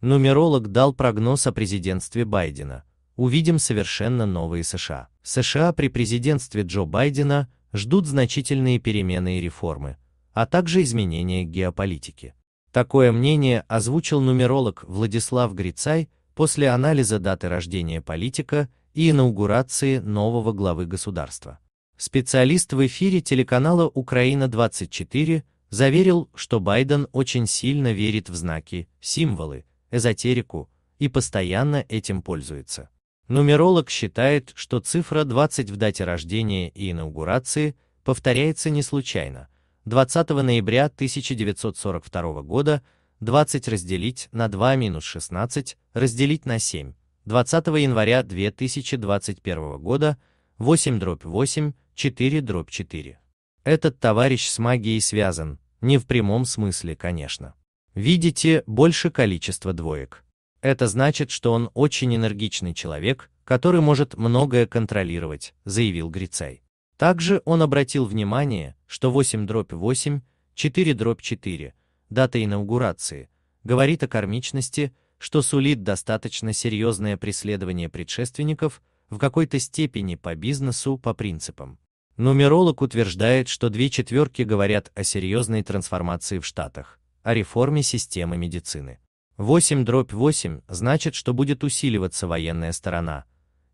Нумеролог дал прогноз о президентстве Байдена. Увидим совершенно новые США. США при президентстве Джо Байдена ждут значительные перемены и реформы, а также изменения геополитики. Такое мнение озвучил нумеролог Владислав Грицай после анализа даты рождения политика и инаугурации нового главы государства. Специалист в эфире телеканала «Украина-24» заверил, что Байден очень сильно верит в знаки, символы, эзотерику и постоянно этим пользуется. Нумеролог считает, что цифра 20 в дате рождения и инаугурации повторяется не случайно. 20 ноября 1942 года 20 разделить на 2 минус 16 разделить на 7. 20 января 2021 года 8 дробь 8, 4 дробь 4. Этот товарищ с магией связан, не в прямом смысле, конечно. Видите больше количество двоек. Это значит, что он очень энергичный человек, который может многое контролировать, заявил Грицай. Также он обратил внимание, что 8 дробь 8, 4 дробь 4, дата инаугурации, говорит о кармичности, что сулит достаточно серьезное преследование предшественников в какой-то степени по бизнесу, по принципам. Нумеролог утверждает, что две четверки говорят о серьезной трансформации в Штатах о реформе системы медицины. 8 дробь 8 значит, что будет усиливаться военная сторона,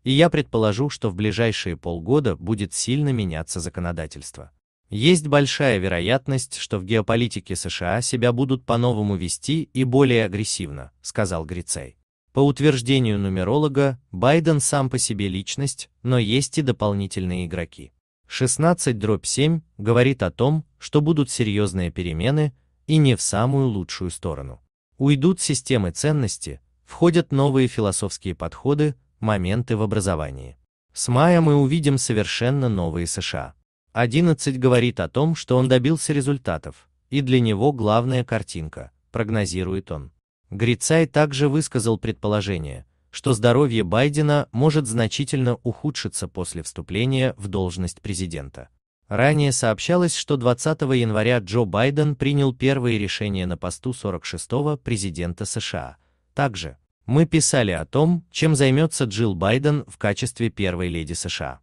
и я предположу, что в ближайшие полгода будет сильно меняться законодательство. Есть большая вероятность, что в геополитике США себя будут по-новому вести и более агрессивно, сказал Грицей. По утверждению нумеролога, Байден сам по себе личность, но есть и дополнительные игроки. 16 дробь 7 говорит о том, что будут серьезные перемены, и не в самую лучшую сторону. Уйдут системы ценности, входят новые философские подходы, моменты в образовании. С мая мы увидим совершенно новые США. 11 говорит о том, что он добился результатов, и для него главная картинка, прогнозирует он. Грицай также высказал предположение, что здоровье Байдена может значительно ухудшиться после вступления в должность президента. Ранее сообщалось, что 20 января Джо Байден принял первые решения на посту 46-го президента США. Также мы писали о том, чем займется Джилл Байден в качестве первой леди США.